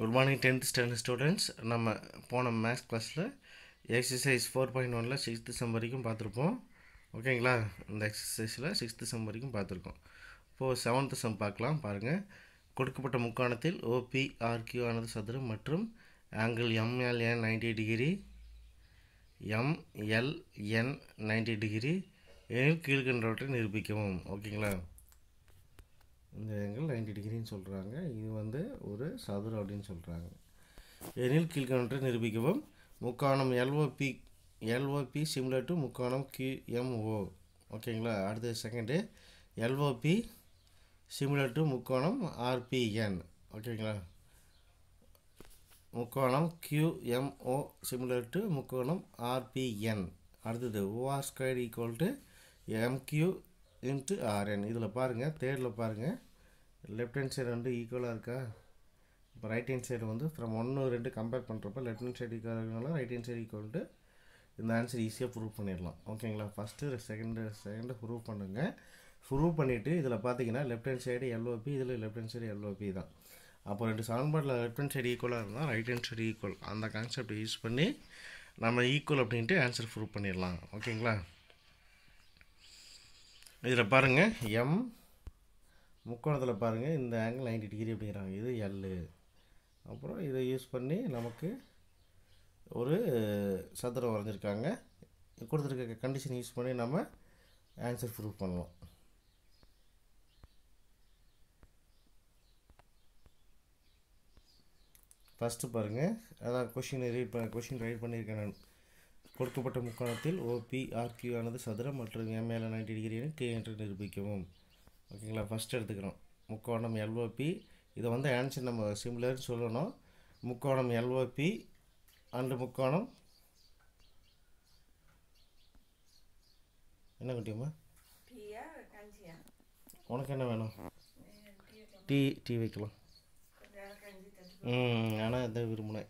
good morning tenth standard students நம்ம போன maths கிளாஸில் எக்ஸசைஸ் ஃபோர் பாயிண்ட் ஒனில் சிக்ஸ்த்து செம் வரைக்கும் பார்த்துருப்போம் ஓகேங்களா இந்த எக்ஸசைஸில் சிக்ஸ்த்து செம் வரைக்கும் பார்த்துருக்கோம் இப்போது செவன்த்து செம் பார்க்கலாம் பாருங்கள் கொடுக்கப்பட்ட முக்கோணத்தில் ஓபிஆர்கியூ ஆனது சதுரம் மற்றும் angle MLN ninety degree MLN ninety degree எனில் கீழ்கண்டவற்றை நிரூபிக்கவும் ஓகேங்களா இந்த ஆங்கிள் நைன்டி டிகிரின்னு சொல்கிறாங்க இது வந்து ஒரு சதுரம் அப்படின்னு சொல்கிறாங்க எனில் கீழ்கணற்று நிரூபிக்கவும் முக்கோணம் எல்ஓபி எல்ஓபி சிம்லர் டு முக்கோணம் கியூஎம்ஓ ஓகேங்களா அடுத்த செகண்டு எல்ஓபி சிம்லர் டு முக்கோணம் ஆர்பிஎன் ஓகேங்களா முக்கோணம் கியூஎம்ஓ சிம்லர் டு முக்கோணம் ஆர்பிஎன் அடுத்தது OR square equal to MQ into RN இதில் பாருங்கள் தேர்டில் பாருங்கள் லெஃப்ட் ஹேண்ட் சைடு வந்து ஈக்குவலாக இருக்கா இப்போ ரைட் ஹேண்ட் சைடு வந்து ஃப்ரம் ஒன்று ரெண்டு கம்பேர் பண்ணுறப்ப லெஃப்ட் ஹேண்ட் சைடு ஈக்குவலாக இருக்கனால ரைட் ஹேண்ட் சைடு ஈக்குவல்ட்டு இந்த ஆன்சர் ஈஸியாக ப்ரூவ் பண்ணிடலாம் ஓகேங்களா ஃபஸ்ட்டு செகண்டு செகண்டு ப்ரூவ் பண்ணுங்கள் ப்ரூவ் பண்ணிவிட்டு இதில் பார்த்தீங்கன்னா லெஃப்ட் ஹேண்ட் சைடு எல்ஓபி இதில் லெஃப்ட் ஹேண்ட் சைடு எல்ஓபி தான் அப்போ ரெண்டு சமன்பாட்டில் லெஃப்ட் ஹேண்ட் சைடு ஈக்குவலாக இருந்தால் ரைட் ஹேண்ட் சைடு ஈக்குவல் அந்த கான்செப்ட் யூஸ் பண்ணி நம்ம ஈக்குவல் அப்படின்ட்டு ஆன்சர் ப்ரூவ் பண்ணிடலாம் ஓகேங்களா இதில் பாருங்கள் எம் முக்கோணத்தில் பாருங்கள் இந்த ஆங்கிள் நைன்டி டிகிரி அப்படிங்கிறாங்க இது எல் அப்புறம் இதை யூஸ் பண்ணி நமக்கு ஒரு சதுரம் வரைஞ்சிருக்காங்க கொடுத்துருக்க கண்டிஷன் யூஸ் பண்ணி நம்ம ஆன்சர் ப்ரூவ் பண்ணலாம் ஃபஸ்ட்டு பாருங்கள் அதான் கொஷினை ரீட் பண்ண கொஷின் ரைட் பண்ணியிருக்கேன் நான் கொடுக்கப்பட்ட முக்கோணத்தில் ஆர்கியூ ஆனது சதுரம் மற்றும் எம்ஏல நைன்டி டிகிரி கே என்று நிரூபிக்கவும் ஓகேங்களா ஃபஸ்ட் எடுத்துக்கிறோம் முக்கோணம் எல்ஓபி இதை வந்து ஆன்சர் நம்ம சிம்லர்னு சொல்லணும் முக்கோணம் எல்ஓபி அண்டு முக்கோணம் என்ன குட்டியம்மா உனக்கு என்ன வேணும் டீ டீ வைக்கலாம் ம் ஆனால் இதை விரும்பினேன்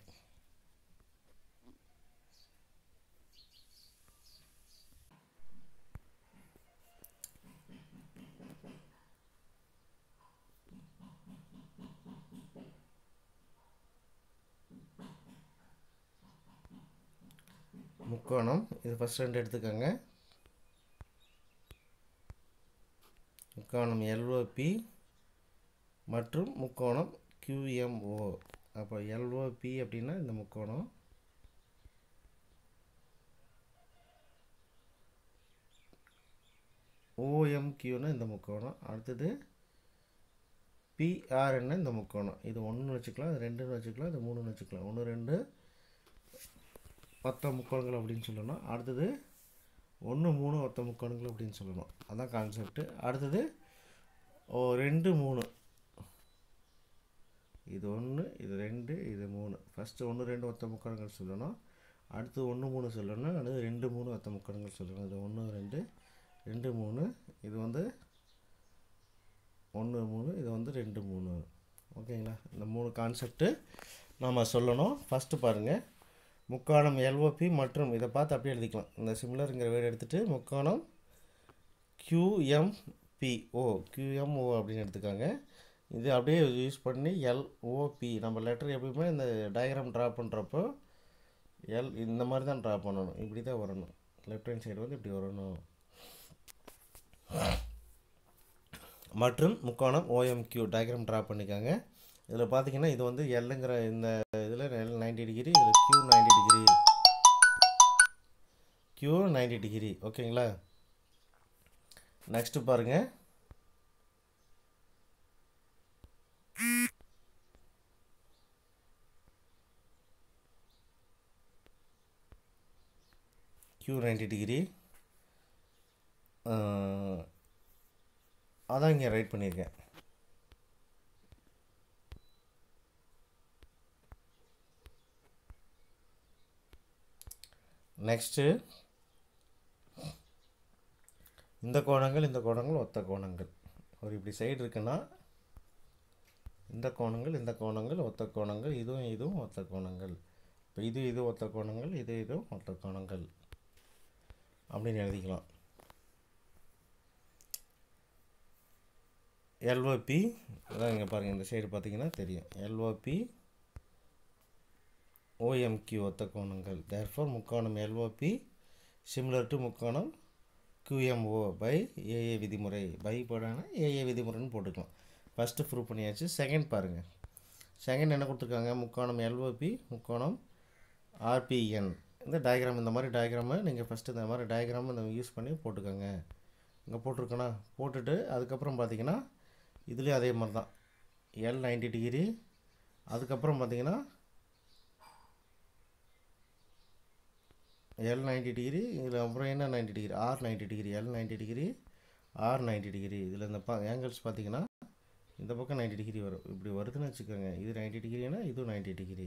முக்கோணம் இது ஃபஸ்ட் ரெண்டு எடுத்துக்கோங்க முக்கோணம் எல்ஓபி மற்றும் முக்கோணம் கியூஎம்ஓ அப்போ எல்ஓபி அப்படின்னா இந்த முக்கோணம் ஓஎம்கியூன்னு இந்த முக்கோணம் அடுத்தது பிஆர்என்னு இந்த முக்கோணம் இது ஒன்றுன்னு வச்சுக்கலாம் இது ரெண்டுன்னு வச்சுக்கலாம் இது மூணுன்னு வச்சுக்கலாம் ஒன்று ரெண்டு ஒத்த முக்கோணங்கள் அப்படின்னு சொல்லணும் அடுத்தது ஒன்று மூணு ஒத்த முக்கோணங்கள் அப்படின்னு சொல்லணும் அதான் கான்செப்ட்டு அடுத்தது ஓ ரெண்டு மூணு இது ஒன்று இது ரெண்டு இது மூணு ஃபஸ்ட்டு ஒன்று ரெண்டு ஒத்த முக்கோணங்கள் சொல்லணும் அடுத்து ஒன்று மூணு சொல்லணும் அடுத்து ரெண்டு மூணு ஒத்த முக்கோணங்கள் சொல்லணும் இது ஒன்று ரெண்டு ரெண்டு மூணு இது வந்து ஒன்று மூணு இது வந்து ரெண்டு மூணு ஓகேங்களா இந்த மூணு கான்செப்ட்டு நாம் சொல்லணும் ஃபஸ்ட்டு பாருங்கள் முக்கோணம் எல்ஓபி மற்றும் இதை பார்த்து அப்படியே எழுதிக்கலாம் இந்த சிம்லருங்கிற வேர்டு எடுத்துகிட்டு முக்கோணம் கியூஎம்பிஓ கியூஎம்ஓ அப்படின்னு எடுத்துக்காங்க இது அப்படியே யூஸ் பண்ணி எல்ஓபி நம்ம லெட்டர் எப்பயுமே இந்த டயக்ராம் ட்ரா பண்ணுறப்போ எல் இந்த மாதிரி தான் ட்ரா பண்ணணும் இப்படி தான் வரணும் லெஃப்ட் ஹேண்ட் சைடு வந்து இப்படி வரணும் மற்றும் முக்கோணம் ஓஎம்கியூ டயக்ராம் ட்ரா பண்ணிக்காங்க இதில் பார்த்தீங்கன்னா இது வந்து எல்லுங்கிற இந்த இதில் எல் நைன்டி டிகிரி இதில் Q ninety degree Q ninety degree ஓகேங்களா நெக்ஸ்ட்டு பாருங்கள் க்யூ நைன்டி டிகிரி அதான் இங்கே ரைட் பண்ணியிருக்கேன் நெக்ஸ்ட்டு இந்த கோணங்கள் இந்த கோணங்கள் ஒத்த கோணங்கள் ஒரு இப்படி சைடு இருக்குன்னா இந்த கோணங்கள் இந்த கோணங்கள் ஒத்த கோணங்கள் இதுவும் இதுவும் ஒத்த கோணங்கள் இப்போ இது இது ஒத்த கோணங்கள் இது இதுவும் ஒத்த கோணங்கள் அப்படின்னு எழுதிக்கலாம் எல்ஓபி அதான் இங்கே பாருங்கள் இந்த சைடு பார்த்தீங்கன்னா தெரியும் எல்ஓபி ஓஎம்கியூ ஒத்த கோணங்கள் தேர்ஃபோர் முக்கோணம் எல்ஓபி சிமிலர் டு முக்கோணம் கியூஎம்ஓ பை ஏஏ விதிமுறை பை போடானா ஏஏ விதிமுறைன்னு போட்டுக்கலாம் ஃபஸ்ட்டு ப்ரூவ் பண்ணியாச்சு செகண்ட் பாருங்கள் செகண்ட் என்ன கொடுத்துருக்காங்க முக்கோணம் எல்ஓபி முக்கோணம் ஆர்பிஎன் இந்த டயக்ராம் இந்த மாதிரி டயக்ராமு நீங்கள் ஃபஸ்ட்டு இந்த மாதிரி டயக்ராம் இந்த யூஸ் பண்ணி போட்டுக்கோங்க இங்கே போட்டிருக்கோண்ணா போட்டுட்டு அதுக்கப்புறம் பார்த்தீங்கன்னா இதுலேயும் அதே மாதிரி தான் எல் நைன்டி டிகிரி அதுக்கப்புறம் பார்த்தீங்கன்னா எல் நைன்டி டிகிரி இதில் அப்புறம் என்ன ninety degree R ninety degree L ninety degree R ninety degree இதில் இந்த பா ஏங்கிள்ஸ் பார்த்திங்கன்னா இந்த பக்கம் நைன்டி டிகிரி வரும் இப்படி வருதுன்னு வச்சுக்கோங்க இது நைன்டி டிகிரினா இதுவும் நைன்டி டிகிரி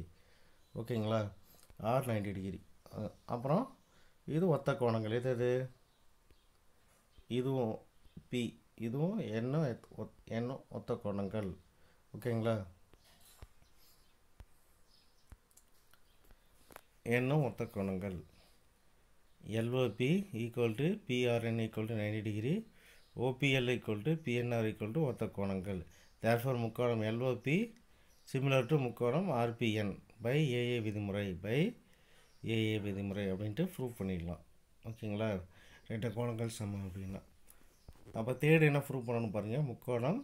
ஓகேங்களா ஆர் நைன்டி டிகிரி அப்புறம் இது ஒத்த கோணங்கள் எது எது இதுவும் பி இதுவும் ஒத் என்ன ஒத்த கோணங்கள் ஓகேங்களா என்ன ஒத்த கோணங்கள் LOP equal to PRN equal to 90 degree, OPL equal to PNR equal to ஒத்த கோணங்கள் therefore முக்கோணம் LOP similar to முக்கோணம் RPN by AA விதிமுறை by AA விதிமுறை அப்படின்ட்டு ப்ரூவ் பண்ணிடலாம் ஓகேங்களா ரெண்டு கோணங்கள் சமம் அப்படின்னா அப்போ தேர்டு என்ன ப்ரூவ் பண்ணணும் பாருங்கள் முக்கோணம்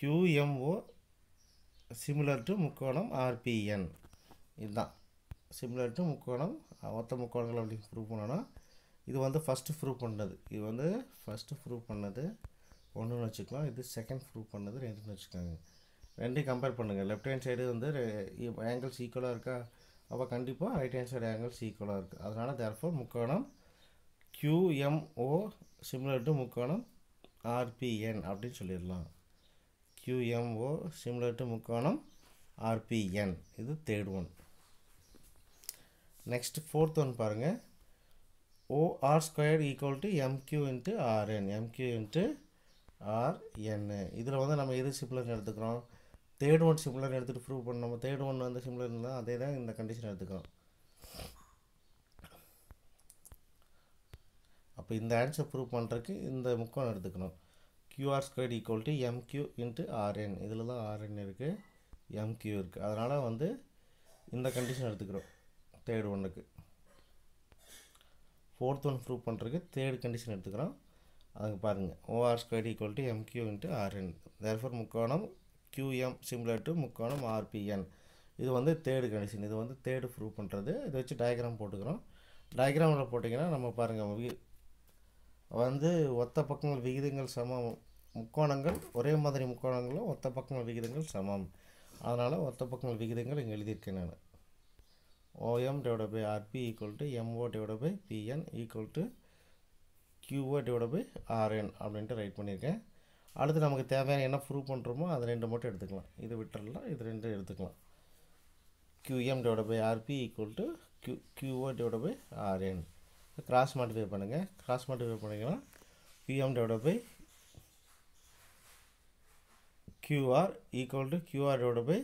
QMO similar to முக்கோணம் RPN இதுதான் similar to முக்கோணம் ஒத்த முக்கோணங்கள் அப்படின்னு ப்ரூவ் பண்ணோன்னா இது வந்து ஃபஸ்ட்டு ப்ரூவ் பண்ணது இது வந்து ஃபஸ்ட்டு ப்ரூவ் பண்ணது ஒன்றுன்னு வச்சுக்கலாம் இது செகண்ட் ப்ரூவ் பண்ணது ரெண்டுன்னு வச்சுக்கோங்க ரெண்டையும் கம்பேர் பண்ணுங்கள் லெஃப்ட் ஹேண்ட் சைடு வந்து ஆங்கிள்ஸ் ஈக்குவலாக இருக்கா அப்போ கண்டிப்பாக ரைட் ஹேண்ட் சைடு ஆங்கிள்ஸ் ஈக்குவலாக இருக்குது அதனால் தேர்ஃபோர் முக்கோணம் க்யூஎம்ஓ சிம்லர் டு முக்கோணம் ஆர்பிஎன் அப்படின்னு சொல்லிடலாம் க்யூஎம்ஓ சிம்லர் டு முக்கோணம் ஆர்பிஎன் இது third one next fourth one பாருங்கள் OR square equal to MQ into RN MQ into RN இதில் வந்து நம்ம எது சிம்பிளர்னு எடுத்துக்கிறோம் தேர்ட் ஒன் சிம்பிளர் எடுத்துகிட்டு ப்ரூவ் பண்ணோம் தேர்ட் ஒன் வந்து சிம்பிளர் இருந்தால் அதே தான் இந்த கண்டிஷன் எடுத்துக்கிறோம் அப்போ இந்த ஆன்சர் ப்ரூவ் பண்ணுறதுக்கு இந்த முக்கோணம் எடுத்துக்கணும் QR square equal to MQ into RN இதில் தான் ஆர்என் இருக்குது எம்கியூ இருக்குது அதனால் வந்து இந்த கண்டிஷன் எடுத்துக்கிறோம் தேர்ட் ஒன்றுக்கு ஃபோர்த் ஒன் ப்ரூவ் பண்ணுறதுக்கு தேர்ட் கண்டிஷன் எடுத்துக்கிறோம் அதுக்கு பாருங்கள் OR square equal to MQ into RN therefore முக்கோணம் கியூஎம் சிம்லர் டு முக்கோணம் ஆர்பிஎன் இது வந்து தேர்டு கண்டிஷன் இது வந்து தேர்டு ப்ரூவ் பண்ணுறது இதை வச்சு டயக்ராம் போட்டுக்கிறோம் டயக்ராமில் போட்டிங்கன்னா நம்ம பாருங்கள் வி வந்து ஒத்த பக்கங்கள் விகிதங்கள் சமம் முக்கோணங்கள் ஒரே மாதிரி முக்கோணங்களும் ஒத்த பக்கங்கள் விகிதங்கள் சமம் அதனால் ஒத்த பக்கங்கள் விகிதங்கள் இங்கே எழுதியிருக்கேன் நான் OM divided by RP equal to MO divided by PN equal to QO divided by RN அப்படின்ட்டு ரைட் பண்ணியிருக்கேன் அடுத்து நமக்கு தேவையான என்ன ப்ரூவ் பண்ணுறோமோ அது ரெண்டு மட்டும் எடுத்துக்கலாம் இது விட்டுறலாம் இது ரெண்டு எடுத்துக்கலாம் QM divided by RP equal to Q QO divided by RN cross multiply பண்ணுங்கள் கிராஸ் மாட்டிஃபை பண்ணிங்கன்னா QM divided by QR equal to QR divided by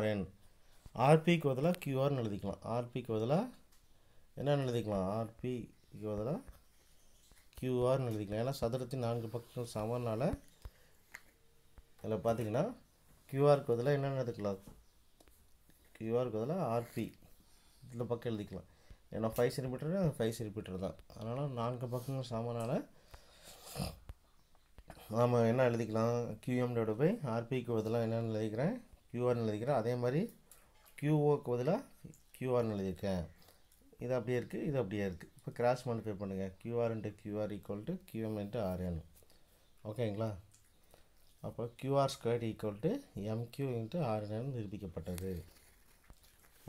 RN ஆர்பிக்கு பதிலாக கியூஆர்னு எழுதிக்கலாம் ஆர்பிக்கு பதிலாக என்னென்னு எழுதிக்கலாம் ஆர்பிக்கு பதிலாக கியூஆர்னு எழுதிக்கலாம் ஏன்னா சதுரத்தின் நான்கு பக்கங்கள் சமனால இதில் பார்த்தீங்கன்னா கியூஆருக்கு பதிலாக என்னென்னு எழுதிக்கலாம் கியூஆருக்கு பதிலாக ஆர்பி இதில் பக்கம் எழுதிக்கலாம் ஏன்னா ஃபைவ் சென்டிமீட்டர் அது ஃபைவ் சென்டிமீட்டர் தான் அதனால் நான்கு பக்கங்கள் சமனால் நாம் என்ன எழுதிக்கலாம் கியூஎம் டோட போய் ஆர்பிக்கு பதிலாக என்னென்னு எழுதிக்கிறேன் கியூஆர்னு எழுதிக்கிறேன் அதே மாதிரி க்யூஓக்கு பதிலாக க்யூஆர்னு எழுதியிருக்கேன் இது அப்படியே இருக்குது இது அப்படியே இருக்குது இப்போ கிராஸ் மாடிஃபை பண்ணுங்கள் QR into QR equal to QM into RN ஓகேங்களா அப்போ QR squared equal to MQ into RN நிரூபிக்கப்பட்டது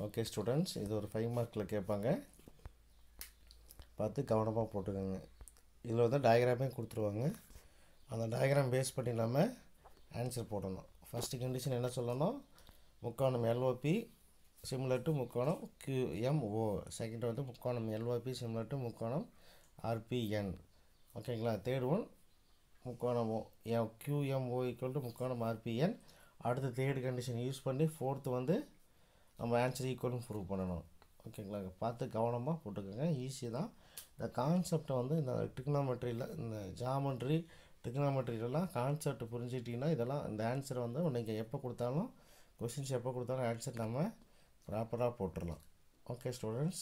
ஓகே ஸ்டூடெண்ட்ஸ் இது ஒரு ஃபைவ் மார்க்கில் கேட்பாங்க பார்த்து கவனமாக போட்டுக்கோங்க இதில் வந்து டயக்ராமே கொடுத்துருவாங்க அந்த டயக்ராம் பேஸ் பண்ணி நம்ம ஆன்சர் போடணும் ஃபஸ்ட்டு கண்டிஷன் என்ன சொல்லணும் முக்கோணம் எல்ஓபி சிமிலர் டு முக்கோணம் கியூஎம்ஓ செகண்ட் வந்து முக்கோணம் எல்ஓபி சிமிலர் டு முக்கோணம் ஆர்பிஎன் ஓகேங்களா தேர்ட் ஒன் முக்கோணம் ஓ கியூஎம்ஓ ஈக்குவல் டு முக்கோணம் ஆர்பிஎன் அடுத்த தேர்டு கண்டிஷன் யூஸ் பண்ணி ஃபோர்த்து வந்து நம்ம ஆன்சர் ஈக்குவலும் ப்ரூவ் பண்ணணும் ஓகேங்களா பார்த்து கவனமாக போட்டுக்கோங்க ஈஸி தான் இந்த கான்செப்டை வந்து இந்த டிக்னாமெட்ரியில் இந்த ஜாமெட்ரி டிக்னாமெட்ரிலலாம் கான்செப்ட் புரிஞ்சிட்டிங்கன்னா இதெல்லாம் இந்த ஆன்சரை வந்து நீங்கள் எப்போ கொடுத்தாலும் கொஷின்ஸ் எப்போ கொடுத்தாலும் ஆன்சர் நம்ம ப்ராப்பராக போட்டுடலாம் ஓகே ஸ்டூடெண்ட்ஸ்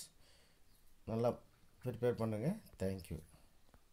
நல்லா ப்ரிப்பேர் பண்ணுங்கள் தேங்க்யூ